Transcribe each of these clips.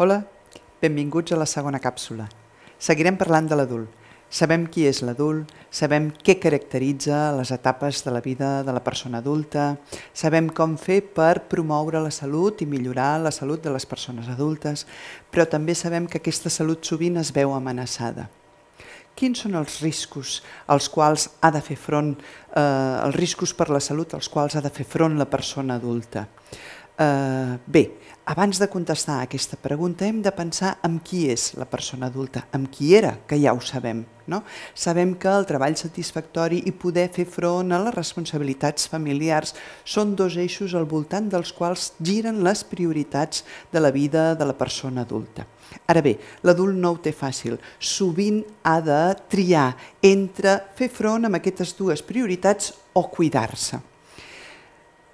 Hola, benvinguts a la segona càpsula. Seguirem parlant de l'adult. Sabem qui és l'adult, sabem què caracteritza les etapes de la vida de la persona adulta, sabem com fer per promoure la salut i millorar la salut de les persones adultes, però també sabem que aquesta salut sovint es veu amenaçada quins són els riscos als quals ha de fer front, eh, els riscos per la salut als quals ha de fer front la persona adulta. Eh, bé, abans de contestar aquesta pregunta hem de pensar en qui és la persona adulta, en qui era, que ja ho sabem. No? Sabem que el treball satisfactori i poder fer front a les responsabilitats familiars són dos eixos al voltant dels quals giren les prioritats de la vida de la persona adulta. Ara bé, l'adult no ho té fàcil. Sovint ha de triar entre fer front amb aquestes dues prioritats o cuidar-se.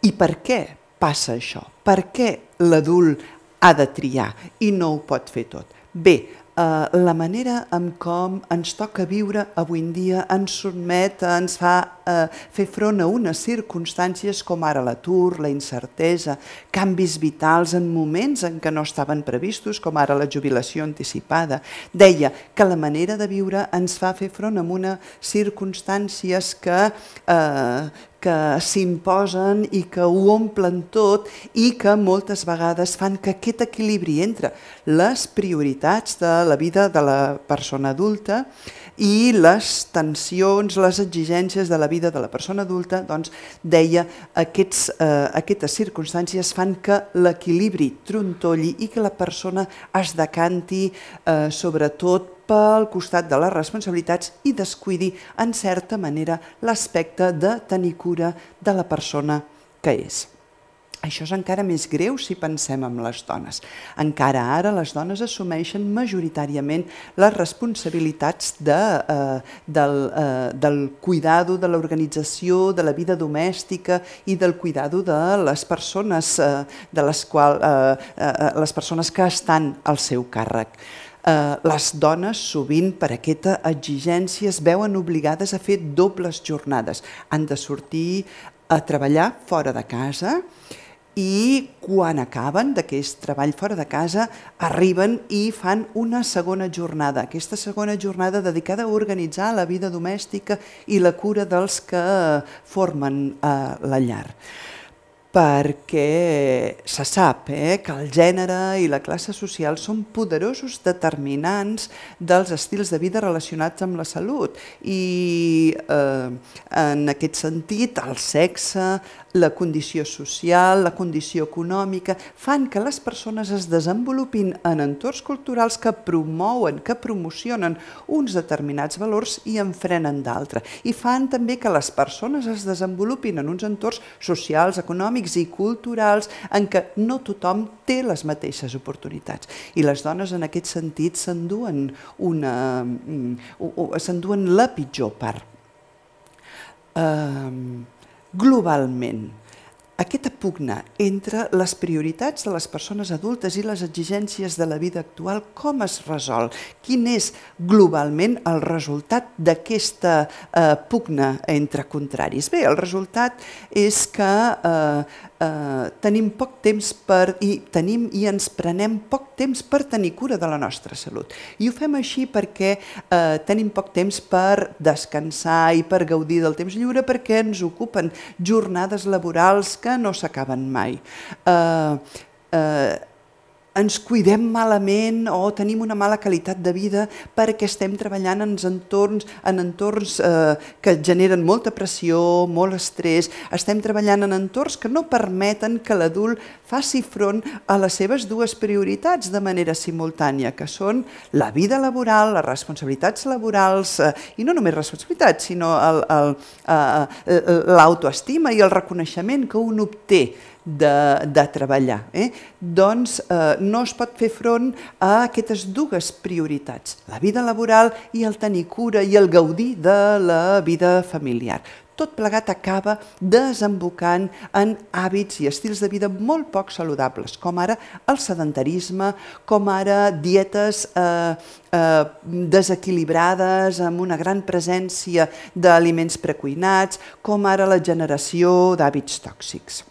I per què? passa això? Per què l'adult ha de triar i no ho pot fer tot? Bé, eh, la manera en com ens toca viure avui en dia ens sotmet, ens fa eh, fer front a unes circumstàncies com ara l'atur, la incertesa, canvis vitals en moments en què no estaven previstos, com ara la jubilació anticipada. Deia que la manera de viure ens fa fer front a unes circumstàncies que, eh, que s'imposen i que ho omplen tot i que moltes vegades fan que aquest equilibri entre les prioritats de la vida de la persona adulta i les tensions, les exigències de la vida vida de la persona adulta, doncs, deia aquests, eh, aquestes circumstàncies fan que l'equilibri trontolli i que la persona es decanti eh, sobretot pel costat de les responsabilitats i descuidi, en certa manera, l'aspecte de tenir cura de la persona que és. Això és encara més greu si pensem en les dones. Encara ara les dones assumeixen majoritàriament les responsabilitats de, eh, del, eh, del cuidado, de l'organització, de la vida domèstica i del cuidado de les persones, eh, de les, qual, eh, eh, les persones que estan al seu càrrec eh, les dones sovint per aquesta exigència es veuen obligades a fer dobles jornades. Han de sortir a treballar fora de casa i quan acaben d'aquest treball fora de casa arriben i fan una segona jornada. Aquesta segona jornada dedicada a organitzar la vida domèstica i la cura dels que formen eh, la llar perquè se sap eh, que el gènere i la classe social són poderosos determinants dels estils de vida relacionats amb la salut i eh, en aquest sentit el sexe, la condició social, la condició econòmica fan que les persones es desenvolupin en entorns culturals que promouen, que promocionen uns determinats valors i en frenen d'altres i fan també que les persones es desenvolupin en uns entorns socials, econòmics econòmics i culturals en què no tothom té les mateixes oportunitats. I les dones en aquest sentit s'enduen una... Mm, la pitjor part. Ehm, globalment, aquesta pugna entre les prioritats de les persones adultes i les exigències de la vida actual, com es resol? Quin és globalment el resultat d'aquesta eh, pugna entre contraris? Bé, el resultat és que eh, Eh, tenim poc temps per, i, tenim, i ens prenem poc temps per tenir cura de la nostra salut. I ho fem així perquè eh, tenim poc temps per descansar i per gaudir del temps lliure perquè ens ocupen jornades laborals que no s'acaben mai. Eh, eh, ens cuidem malament o tenim una mala qualitat de vida perquè estem treballant en entorns, en entorns eh, que generen molta pressió, molt estrès, estem treballant en entorns que no permeten que l'adult faci front a les seves dues prioritats de manera simultània, que són la vida laboral, les responsabilitats laborals, eh, i no només responsabilitats, sinó eh, eh, l'autoestima i el reconeixement que un obté de, de treballar. Eh? Doncs eh, no es pot fer front a aquestes dues prioritats, la vida laboral i el tenir cura i el gaudir de la vida familiar. Tot plegat acaba desembocant en hàbits i estils de vida molt poc saludables, com ara el sedentarisme, com ara dietes eh, eh, desequilibrades, amb una gran presència d'aliments precuinats, com ara la generació d'hàbits tòxics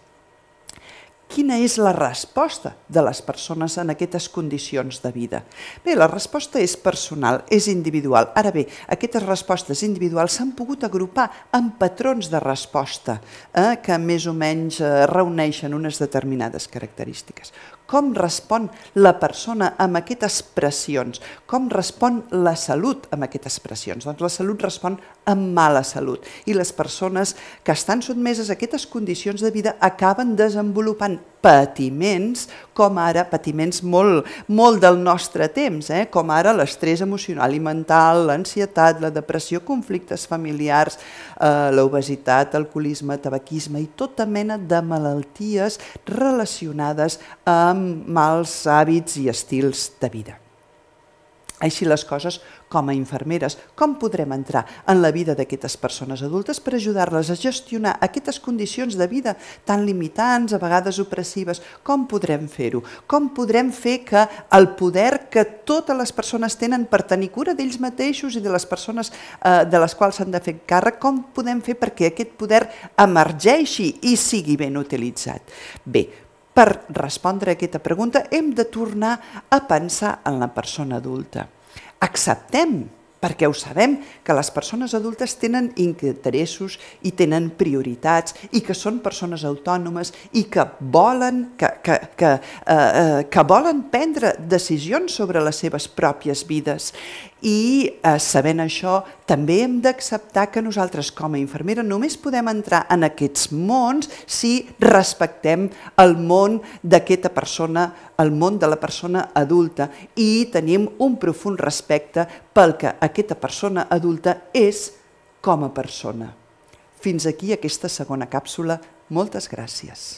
quina és la resposta de les persones en aquestes condicions de vida? Bé, la resposta és personal, és individual. Ara bé, aquestes respostes individuals s'han pogut agrupar en patrons de resposta eh, que més o menys eh, reuneixen unes determinades característiques com respon la persona amb aquestes pressions, com respon la salut amb aquestes pressions. Doncs la salut respon amb mala salut i les persones que estan sotmeses a aquestes condicions de vida acaben desenvolupant patiments, com ara patiments molt, molt del nostre temps, eh? com ara l'estrès emocional i mental, l'ansietat, la depressió, conflictes familiars, eh, l'obesitat, alcoholisme, tabaquisme i tota mena de malalties relacionades amb mals hàbits i estils de vida. Així les coses, com a infermeres, com podrem entrar en la vida d'aquestes persones adultes per ajudar-les a gestionar aquestes condicions de vida tan limitants, a vegades opressives? Com podrem fer-ho? Com podrem fer que el poder que totes les persones tenen per tenir cura d'ells mateixos i de les persones eh, de les quals s'han de fer càrrec, com podem fer perquè aquest poder emergeixi i sigui ben utilitzat? Bé, per respondre a aquesta pregunta hem de tornar a pensar en la persona adulta acceptem, perquè ho sabem, que les persones adultes tenen interessos i tenen prioritats i que són persones autònomes i que volen, que, que, que, eh, eh que volen prendre decisions sobre les seves pròpies vides. I eh, sabent això, també hem d'acceptar que nosaltres com a infermera només podem entrar en aquests mons si respectem el món d'aquesta persona, el món de la persona adulta i tenim un profund respecte pel que aquesta persona adulta és com a persona. Fins aquí aquesta segona càpsula. Moltes gràcies.